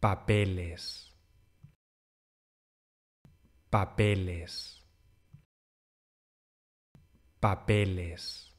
papeles, papeles, papeles.